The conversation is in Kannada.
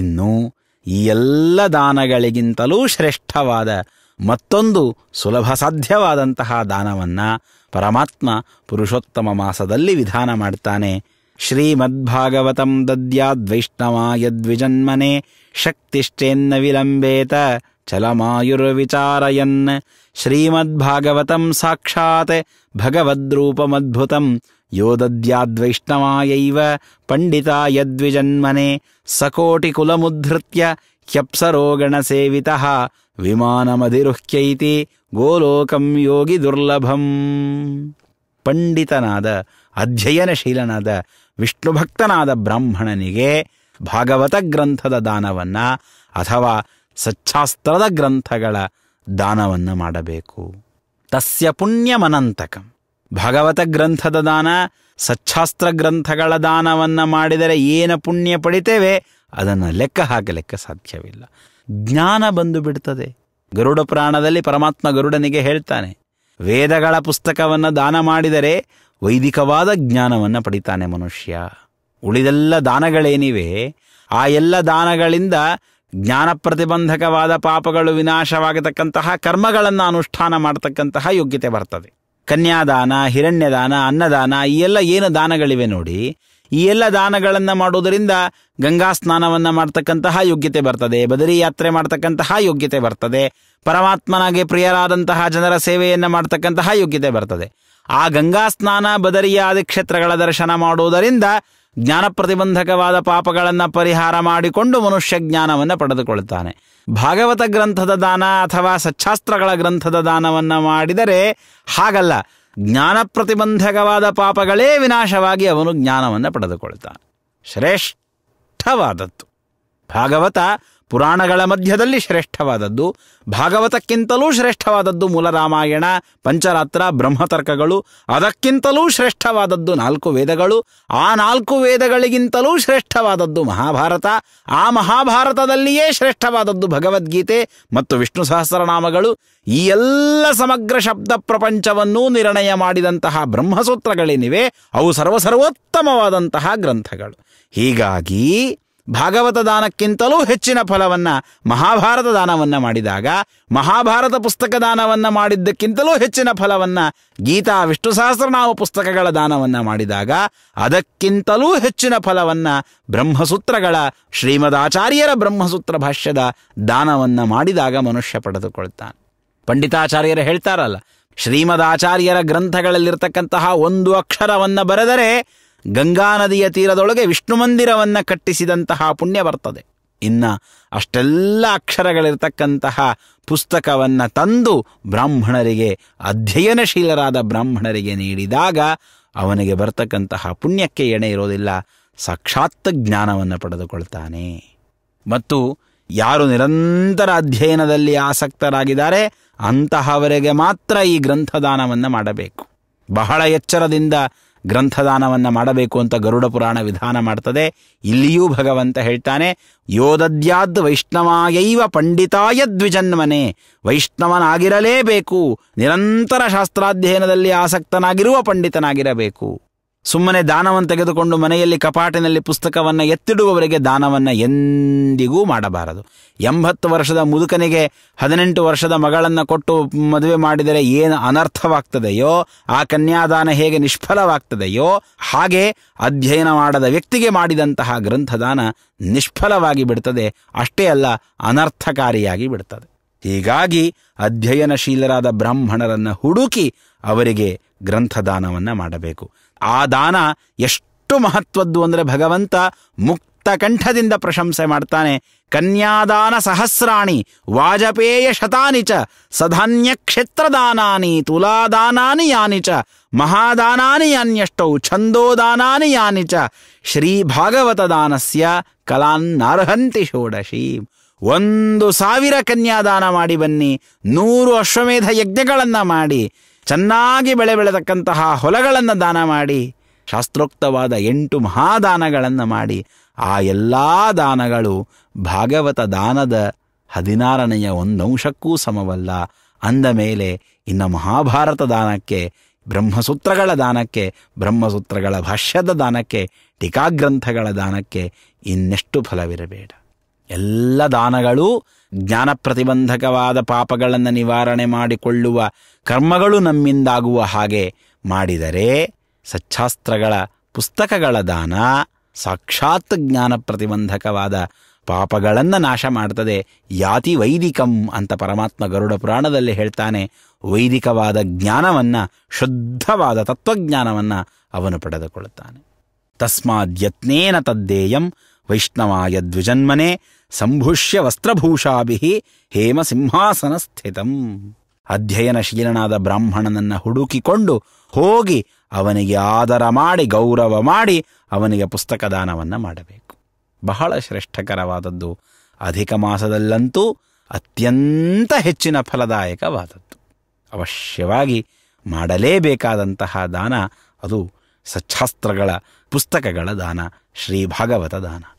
ಇನ್ನು ಈ ಎಲ್ಲ ದಾನಗಳಿಗಿಂತಲೂ ಶ್ರೇಷ್ಠವಾದ ಮತ್ತೊಂದು ಸುಲಭ ಸಾಧ್ಯವಾದಂತಹ ದಾನವನ್ನು ಪರಮಾತ್ಮ ಪುರುಷೋತ್ತಮ ಮಾಸದಲ್ಲಿ ವಿಧಾನ ಮಾಡ್ತಾನೆ ಶ್ರೀಮದ್ಭಾಗವತಂ ದದ್ಯಾದ್ವೈಷ್ಣವಾಯದ್ವಿಜನ್ಮನೆ ಶಕ್ತಿಶ್ಚೇನ್ನ ವಿಲಂಬೇತ ಚಲಮಾಯುರ್ವಿಚಾರಯನ್ ಶ್ರೀಮದ್ಭಾಗವತಂ ಸಾಕ್ಷಾತ್ ಭಗವದ್ರೂಪಮದ್ಭುತಂ योदद्याद्वैष्णवायैव पण्डिता यद्विजन्मने सकोटिकुलमुद्धृत्य ह्यप्सरोगणसेवितः ವಿಮಾನಮಧಿರುಹ್ಯೈತಿ ಗೋಲೋಕಂ ಯೋಗಿ ದುರ್ಲಭಂ ಪಂಡಿತನಾದ ಅಧ್ಯಯನಶೀಲನಾದ ವಿಷ್ಣುಭಕ್ತನಾದ ಬ್ರಾಹ್ಮಣನಿಗೆ ಭಾಗವತ ಗ್ರಂಥದ ದಾನವನ್ನು ಅಥವಾ ಸಚ್ಛಾಸ್ತ್ರದ ಗ್ರಂಥಗಳ ದಾನವನ್ನು ಮಾಡಬೇಕು ತಸ್ಯ ಪುಣ್ಯಮನಂತಕಂ ಭಗವತ ಗ್ರಂಥದ ದಾನ ಸಚ್ಛಾಸ್ತ್ರ ಗ್ರಂಥಗಳ ದಾನವನ್ನು ಮಾಡಿದರೆ ಏನು ಪುಣ್ಯ ಪಡಿತೇವೆ ಅದನ್ನು ಲೆಕ್ಕ ಹಾಕಲಿಕ್ಕೆ ಸಾಧ್ಯವಿಲ್ಲ ಜ್ಞಾನ ಬಂದು ಬಿಡ್ತದೆ ಗರುಡ ಪ್ರಾಣದಲ್ಲಿ ಪರಮಾತ್ಮ ಗರುಡನಿಗೆ ಹೇಳ್ತಾನೆ ವೇದಗಳ ಪುಸ್ತಕವನ್ನು ದಾನ ಮಾಡಿದರೆ ವೈದಿಕವಾದ ಜ್ಞಾನವನ್ನು ಪಡಿತಾನೆ ಮನುಷ್ಯ ಉಳಿದೆಲ್ಲ ದಾನಗಳೇನಿವೆ ಆ ಎಲ್ಲ ದಾನಗಳಿಂದ ಜ್ಞಾನ ಪ್ರತಿಬಂಧಕವಾದ ಪಾಪಗಳು ವಿನಾಶವಾಗತಕ್ಕಂತಹ ಕರ್ಮಗಳನ್ನು ಅನುಷ್ಠಾನ ಮಾಡತಕ್ಕಂತಹ ಯೋಗ್ಯತೆ ಬರ್ತದೆ ಕನ್ಯಾದಾನ ಹಿರಣ್ಯದಾನ ಅನ್ನದಾನ ಈ ಎಲ್ಲ ಏನು ದಾನಗಳಿವೆ ನೋಡಿ ಈ ಎಲ್ಲ ದಾನಗಳನ್ನು ಮಾಡುವುದರಿಂದ ಗಂಗಾ ಸ್ನಾನವನ್ನು ಮಾಡ್ತಕ್ಕಂತಹ ಯೋಗ್ಯತೆ ಬರ್ತದೆ ಬದರಿ ಯಾತ್ರೆ ಮಾಡ್ತಕ್ಕಂತಹ ಯೋಗ್ಯತೆ ಬರ್ತದೆ ಪರಮಾತ್ಮನಾಗೆ ಪ್ರಿಯರಾದಂತಹ ಜನರ ಸೇವೆಯನ್ನು ಮಾಡ್ತಕ್ಕಂತಹ ಯೋಗ್ಯತೆ ಬರ್ತದೆ ಆ ಗಂಗಾ ಸ್ನಾನ ಬದರಿಯಾದಿ ಕ್ಷೇತ್ರಗಳ ದರ್ಶನ ಮಾಡುವುದರಿಂದ ಜ್ಞಾನ ಪ್ರತಿಬಂಧಕವಾದ ಪಾಪಗಳನ್ನು ಪರಿಹಾರ ಮಾಡಿಕೊಂಡು ಮನುಷ್ಯ ಜ್ಞಾನವನ್ನು ಪಡೆದುಕೊಳ್ಳುತ್ತಾನೆ ಭಾಗವತ ಗ್ರಂಥದ ದಾನ ಅಥವಾ ಸಚ್ಛಾಸ್ತ್ರಗಳ ಗ್ರಂಥದ ದಾನವನ್ನು ಮಾಡಿದರೆ ಹಾಗಲ್ಲ ಜ್ಞಾನ ಪ್ರತಿಬಂಧಕವಾದ ಪಾಪಗಳೇ ವಿನಾಶವಾಗಿ ಅವನು ಜ್ಞಾನವನ್ನು ಪಡೆದುಕೊಳ್ತಾನೆ ಶ್ರೇಷ್ಠವಾದದ್ದು ಭಾಗವತ ಪುರಾಣಗಳ ಮಧ್ಯದಲ್ಲಿ ಶ್ರೇಷ್ಠವಾದದ್ದು ಭಾಗವತಕ್ಕಿಂತಲೂ ಶ್ರೇಷ್ಠವಾದದ್ದು ಮೂಲ ರಾಮಾಯಣ ಪಂಚರಾತ್ರ ಬ್ರಹ್ಮತರ್ಕಗಳು ಅದಕ್ಕಿಂತಲೂ ಶ್ರೇಷ್ಠವಾದದ್ದು ನಾಲ್ಕು ವೇದಗಳು ಆ ನಾಲ್ಕು ವೇದಗಳಿಗಿಂತಲೂ ಶ್ರೇಷ್ಠವಾದದ್ದು ಮಹಾಭಾರತ ಆ ಮಹಾಭಾರತದಲ್ಲಿಯೇ ಶ್ರೇಷ್ಠವಾದದ್ದು ಭಗವದ್ಗೀತೆ ಮತ್ತು ವಿಷ್ಣು ಸಹಸ್ರನಾಮಗಳು ಈ ಎಲ್ಲ ಸಮಗ್ರ ಶಬ್ದ ಪ್ರಪಂಚವನ್ನೂ ನಿರ್ಣಯ ಮಾಡಿದಂತಹ ಬ್ರಹ್ಮಸೂತ್ರಗಳೇನಿವೆ ಅವು ಸರ್ವಸರ್ವೋತ್ತಮವಾದಂತಹ ಗ್ರಂಥಗಳು ಹೀಗಾಗಿ ಭಾಗವತ ದಾನಕ್ಕಿಂತಲೂ ಹೆಚ್ಚಿನ ಫಲವನ್ನು ಮಹಾಭಾರತ ದಾನವನ್ನು ಮಾಡಿದಾಗ ಮಹಾಭಾರತ ಪುಸ್ತಕ ದಾನವನ್ನು ಮಾಡಿದ್ದಕ್ಕಿಂತಲೂ ಹೆಚ್ಚಿನ ಫಲವನ್ನು ಗೀತಾ ವಿಷ್ಣು ಸಹಸ್ರನಾಮ ಪುಸ್ತಕಗಳ ದಾನವನ್ನು ಮಾಡಿದಾಗ ಅದಕ್ಕಿಂತಲೂ ಹೆಚ್ಚಿನ ಫಲವನ್ನು ಬ್ರಹ್ಮಸೂತ್ರಗಳ ಶ್ರೀಮದಾಚಾರ್ಯರ ಬ್ರಹ್ಮಸೂತ್ರ ಭಾಷ್ಯದ ದಾನವನ್ನು ಮಾಡಿದಾಗ ಮನುಷ್ಯ ಪಡೆದುಕೊಳ್ತಾನೆ ಪಂಡಿತಾಚಾರ್ಯರು ಹೇಳ್ತಾರಲ್ಲ ಶ್ರೀಮದಾಚಾರ್ಯರ ಗ್ರಂಥಗಳಲ್ಲಿರ್ತಕ್ಕಂತಹ ಒಂದು ಅಕ್ಷರವನ್ನು ಬರೆದರೆ ಗಂಗಾ ನದಿಯ ತೀರದೊಳಗೆ ವಿಷ್ಣು ಮಂದಿರವನ್ನು ಕಟ್ಟಿಸಿದಂತಹ ಪುಣ್ಯ ಬರ್ತದೆ ಇನ್ನು ಅಷ್ಟೆಲ್ಲ ಅಕ್ಷರಗಳಿರ್ತಕ್ಕಂತಹ ಪುಸ್ತಕವನ್ನು ತಂದು ಬ್ರಾಹ್ಮಣರಿಗೆ ಅಧ್ಯಯನಶೀಲರಾದ ಬ್ರಾಹ್ಮಣರಿಗೆ ನೀಡಿದಾಗ ಅವನಿಗೆ ಬರ್ತಕ್ಕಂತಹ ಪುಣ್ಯಕ್ಕೆ ಎಣೆ ಇರೋದಿಲ್ಲ ಸಾಕ್ಷಾತ್ ಜ್ಞಾನವನ್ನು ಪಡೆದುಕೊಳ್ತಾನೆ ಮತ್ತು ಯಾರು ನಿರಂತರ ಅಧ್ಯಯನದಲ್ಲಿ ಆಸಕ್ತರಾಗಿದ್ದಾರೆ ಅಂತಹವರಿಗೆ ಮಾತ್ರ ಈ ಗ್ರಂಥದಾನವನ್ನು ಮಾಡಬೇಕು ಬಹಳ ಎಚ್ಚರದಿಂದ ಗ್ರಂಥದಾನವನ್ನು ಮಾಡಬೇಕು ಅಂತ ಗರುಡ ಪುರಾಣ ವಿಧಾನ ಮಾಡ್ತದೆ ಇಲ್ಲಿಯೂ ಭಗವಂತ ಹೇಳ್ತಾನೆ ಯೋದದ್ಯಾದ್ ವೈಷ್ಣವಾಯೈವ ಪಂಡಿತಾಯ ದ್ವಿಜನ್ಮನೆ ವೈಷ್ಣವನಾಗಿರಲೇಬೇಕು ನಿರಂತರ ಶಾಸ್ತ್ರಾಧ್ಯಯನದಲ್ಲಿ ಆಸಕ್ತನಾಗಿರುವ ಪಂಡಿತನಾಗಿರಬೇಕು ಸುಮ್ಮನೆ ದಾನವನ್ನು ತೆಗೆದುಕೊಂಡು ಮನೆಯಲ್ಲಿ ಕಪಾಟಿನಲ್ಲಿ ಪುಸ್ತಕವನ್ನು ಎತ್ತಿಡುವವರಿಗೆ ದಾನವನ್ನು ಎಂದಿಗೂ ಮಾಡಬಾರದು ಎಂಬತ್ತು ವರ್ಷದ ಮುದುಕನಿಗೆ ಹದಿನೆಂಟು ವರ್ಷದ ಮಗಳನ್ನು ಕೊಟ್ಟು ಮದುವೆ ಮಾಡಿದರೆ ಏನು ಅನರ್ಥವಾಗ್ತದೆಯೋ ಆ ಕನ್ಯಾದಾನ ಹೇಗೆ ನಿಷ್ಫಲವಾಗ್ತದೆಯೋ ಹಾಗೆ ಅಧ್ಯಯನ ಮಾಡದ ವ್ಯಕ್ತಿಗೆ ಮಾಡಿದಂತಹ ಗ್ರಂಥದಾನ ನಿಷ್ಫಲವಾಗಿ ಬಿಡ್ತದೆ ಅಷ್ಟೇ ಅಲ್ಲ ಅನರ್ಥಕಾರಿಯಾಗಿ ಬಿಡ್ತದೆ ಹೀಗಾಗಿ ಅಧ್ಯಯನಶೀಲರಾದ ಬ್ರಾಹ್ಮಣರನ್ನು ಹುಡುಕಿ ಅವರಿಗೆ ಗ್ರಂಥದಾನವನ್ನು ಮಾಡಬೇಕು ಆ ದಾನ ಎಷ್ಟು ಮಹತ್ವದ್ದು ಅಂದರೆ ಭಗವಂತ ಮುಕ್ತಕಂಠದಿಂದ ಪ್ರಶಂಸೆ ಮಾಡ್ತಾನೆ ಕನ್ಯಾದಾನ ಸಹಸ್ರಾಣಿ ವಾಜಪೇಯ ಶತಾನಿ ಚ ಸಧಾನ್ಯ ಕ್ಷೇತ್ರದಾನಾನಿ ತುಲಾದಾನಾನಿ ಯಾನಿ ಚ ಮಹಾದಾನಾನಿ ಯಾನ್ಯಷ್ಟೌ ಛಂದೋದಾನಾನಿ ಯಾನಿ ಚ ಶ್ರೀ ಭಾಗವತ ದಾನಸ್ಯ ಕಲಾನ್ನರ್ಹಂತಿ ಷೋಡಶಿ ಒಂದು ಸಾವಿರ ಕನ್ಯಾದಾನ ಮಾಡಿ ಬನ್ನಿ ನೂರು ಅಶ್ವಮೇಧ ಯಜ್ಞಗಳನ್ನು ಮಾಡಿ ಚೆನ್ನಾಗಿ ಬೆಳೆ ಬೆಳೆತಕ್ಕಂತಹ ಹೊಲಗಳನ್ನು ದಾನ ಮಾಡಿ ಶಾಸ್ತ್ರೋಕ್ತವಾದ ಎಂಟು ಮಹಾದಾನಗಳನ್ನು ಮಾಡಿ ಆ ಎಲ್ಲ ದಾನಗಳು ಭಾಗವತ ದಾನದ ಹದಿನಾರನೆಯ ಒಂದಂಶಕ್ಕೂ ಸಮವಲ್ಲ ಅಂದ ಮೇಲೆ ಇನ್ನು ಮಹಾಭಾರತ ದಾನಕ್ಕೆ ಬ್ರಹ್ಮಸೂತ್ರಗಳ ದಾನಕ್ಕೆ ಬ್ರಹ್ಮಸೂತ್ರಗಳ ಭಾಷ್ಯದ ದಾನಕ್ಕೆ ಟೀಕಾಗ್ರಂಥಗಳ ದಾನಕ್ಕೆ ಇನ್ನೆಷ್ಟು ಫಲವಿರಬೇಡ ಎಲ್ಲ ದಾನಗಳು ಜ್ಞಾನ ಪ್ರತಿಬಂಧಕವಾದ ಪಾಪಗಳನ್ನು ನಿವಾರಣೆ ಮಾಡಿಕೊಳ್ಳುವ ಕರ್ಮಗಳು ನಮ್ಮಿಂದಾಗುವ ಹಾಗೆ ಮಾಡಿದರೆ ಸಚ್ಛಾಸ್ತ್ರಗಳ ಪುಸ್ತಕಗಳ ದಾನ ಸಾಕ್ಷಾತ್ ಜ್ಞಾನ ಪ್ರತಿಬಂಧಕವಾದ ಪಾಪಗಳನ್ನು ನಾಶ ಮಾಡ್ತದೆ ಯಾತಿ ವೈದಿಕಂ ಅಂತ ಪರಮಾತ್ಮ ಗರುಡ ಪುರಾಣದಲ್ಲಿ ಹೇಳ್ತಾನೆ ವೈದಿಕವಾದ ಜ್ಞಾನವನ್ನು ಶುದ್ಧವಾದ ತತ್ವಜ್ಞಾನವನ್ನು ಅವನು ಪಡೆದುಕೊಳ್ಳುತ್ತಾನೆ ತಸ್ಮಾದ್ಯತ್ನೇನ ತದ್ದೇಯಂ ವೈಷ್ಣವಾಯ ದ್ವಿಜನ್ಮನೆ ಸಂಭುಷ್ಯ ವಸ್ತ್ರಭೂಷಾಭಿ ಹೇಮಸಿಂಹಾಸನಸ್ಥಿತಂ ಅಧ್ಯಯನಶೀಲನಾದ ಬ್ರಾಹ್ಮಣನನ್ನು ಹುಡುಕಿಕೊಂಡು ಹೋಗಿ ಅವನಿಗೆ ಆದರ ಮಾಡಿ ಗೌರವ ಮಾಡಿ ಅವನಿಗೆ ಪುಸ್ತಕ ದಾನವನ್ನು ಮಾಡಬೇಕು ಬಹಳ ಶ್ರೇಷ್ಠಕರವಾದದ್ದು ಅಧಿಕ ಮಾಸದಲ್ಲಂತೂ ಅತ್ಯಂತ ಹೆಚ್ಚಿನ ಫಲದಾಯಕವಾದದ್ದು ಅವಶ್ಯವಾಗಿ ಮಾಡಲೇಬೇಕಾದಂತಹ ದಾನ ಅದು ಸಚ್ಛಾಸ್ತ್ರಗಳ ಪುಸ್ತಕಗಳ ದಾನ ಶ್ರೀ ಭಾಗವತ ದಾನ